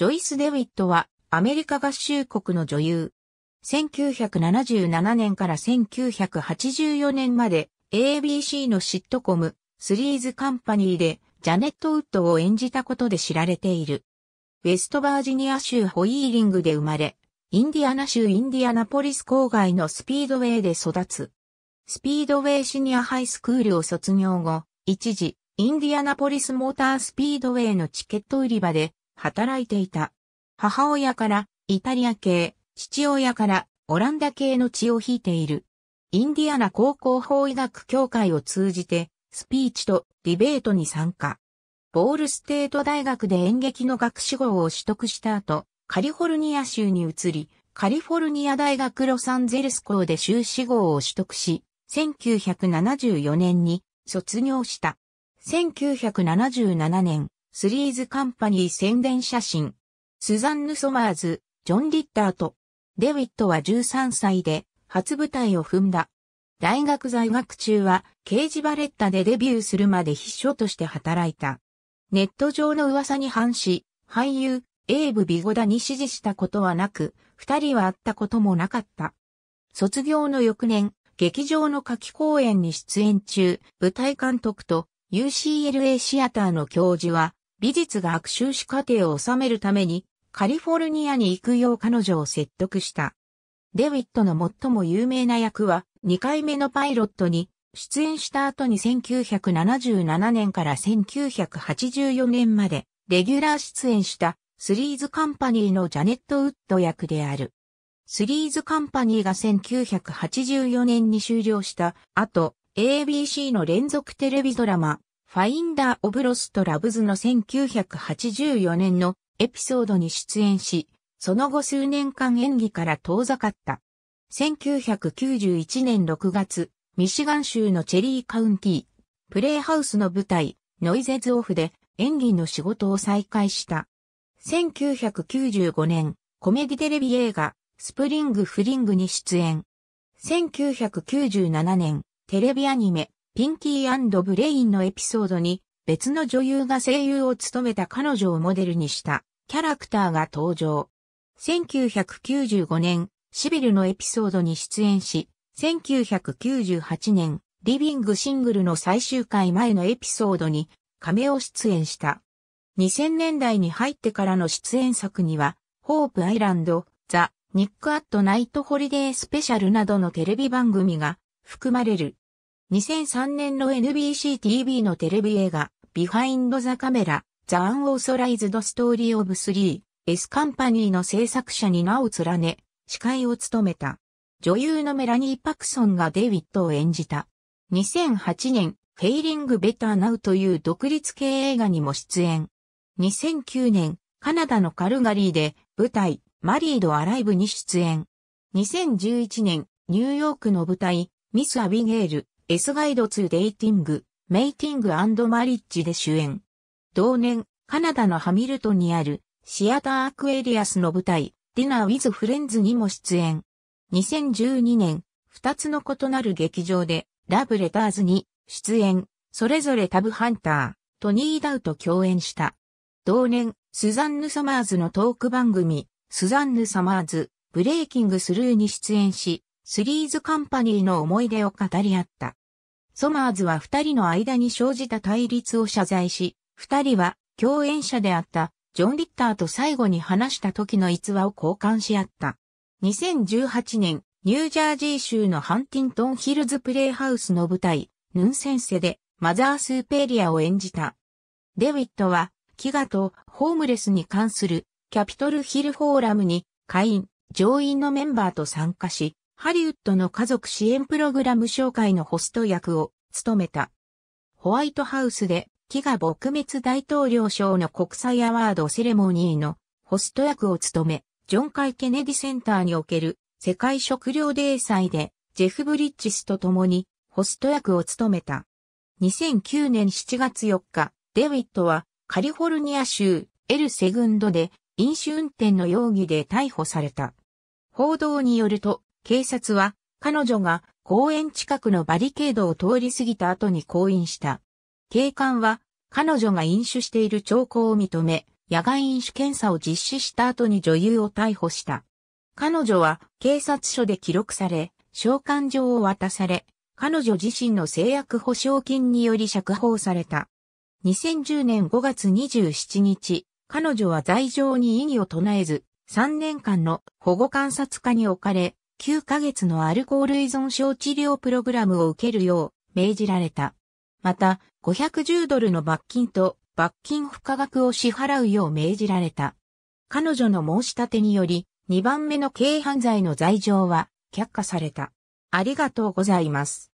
ジョイス・デウィットはアメリカ合衆国の女優。1977年から1984年まで ABC のシットコム、スリーズ・カンパニーでジャネット・ウッドを演じたことで知られている。ウェストバージニア州ホイーリングで生まれ、インディアナ州インディアナポリス郊外のスピードウェイで育つ。スピードウェイシニアハイスクールを卒業後、一時、インディアナポリスモータースピードウェイのチケット売り場で働いていた。母親からイタリア系、父親からオランダ系の血を引いている。インディアナ高校法医学協会を通じて、スピーチとディベートに参加。ボールステート大学で演劇の学士号を取得した後、カリフォルニア州に移り、カリフォルニア大学ロサンゼルス校で修士号を取得し、1974年に卒業した。1977年、スリーズカンパニー宣伝写真。スザンヌ・ソマーズ、ジョン・リッターと、デウィットは13歳で、初舞台を踏んだ。大学在学中は、ケージバレッタでデビューするまで秘書として働いた。ネット上の噂に反し、俳優、エイブ・ビゴダに支持したことはなく、二人は会ったこともなかった。卒業の翌年、劇場の夏季公演に出演中、舞台監督と UCLA シアターの教授は美術が学習し過程を収めるために、カリフォルニアに行くよう彼女を説得した。デウィットの最も有名な役は、2回目のパイロットに、出演した後に1977年から1984年まで、レギュラー出演した、スリーズカンパニーのジャネット・ウッド役である。スリーズカンパニーが1984年に終了した後、ABC の連続テレビドラマ、ファインダー・オブ・ロスト・ラブズの1984年のエピソードに出演し、その後数年間演技から遠ざかった。1991年6月、ミシガン州のチェリーカウンティ、プレイハウスの舞台、ノイゼズオフで演技の仕事を再開した。1995年、コメディテレビ映画、スプリング・フリングに出演。1997年、テレビアニメ、ピンキーブレインのエピソードに別の女優が声優を務めた彼女をモデルにしたキャラクターが登場。1995年、シビルのエピソードに出演し、1998年、リビングシングルの最終回前のエピソードに亀を出演した。2000年代に入ってからの出演作には、ホープアイランド、ザ・ニック・アット・ナイト・ホリデー・スペシャルなどのテレビ番組が含まれる。2003年の NBCTV のテレビ映画、ビハインド・ザ・カメラ、ザ・アンオーソライズド・ストーリー・オブ・スリー、S カンパニーの制作者に名を連ね、司会を務めた。女優のメラニー・パクソンがデイビッドを演じた。2008年、フェイリング・ベター・ナウという独立系映画にも出演。2009年、カナダのカルガリーで舞台、マリード・アライブに出演。2011年、ニューヨークの舞台、ミス・アビゲール、S ガイド2デイティング、メイティングマリッジで主演。同年、カナダのハミルトンにあるシアターアクエリアスの舞台、ディナー・ウィズ・フレンズにも出演。2012年、二つの異なる劇場で、ラブレターズに出演、それぞれタブハンター、トニー・ダウと共演した。同年、スザンヌ・サマーズのトーク番組、スザンヌ・サマーズ、ブレイキングスルーに出演し、スリーズカンパニーの思い出を語り合った。ソマーズは二人の間に生じた対立を謝罪し、二人は共演者であったジョン・リッターと最後に話した時の逸話を交換し合った。2018年、ニュージャージー州のハンティントンヒルズプレイハウスの舞台、ヌンセンセでマザー・スーペリアを演じた。デウィットは、飢餓とホームレスに関するキャピトルヒルフォーラムに会員、上院のメンバーと参加し、ハリウッドの家族支援プログラム紹介のホスト役を務めた。ホワイトハウスで、飢餓撲滅大統領賞の国際アワードセレモニーのホスト役を務め、ジョン・カイ・ケネディセンターにおける世界食糧デー祭で、ジェフ・ブリッジスと共にホスト役を務めた。2009年7月4日、デウィットはカリフォルニア州エル・セグンドで飲酒運転の容疑で逮捕された。報道によると、警察は彼女が公園近くのバリケードを通り過ぎた後に行員した。警官は彼女が飲酒している兆候を認め、野外飲酒検査を実施した後に女優を逮捕した。彼女は警察署で記録され、召喚状を渡され、彼女自身の制約保証金により釈放された。2010年5月27日、彼女は罪状に異議を唱えず、3年間の保護観察下に置かれ、9ヶ月のアルコール依存症治療プログラムを受けるよう命じられた。また、510ドルの罰金と罰金付加額を支払うよう命じられた。彼女の申し立てにより、2番目の軽犯罪の罪状は却下された。ありがとうございます。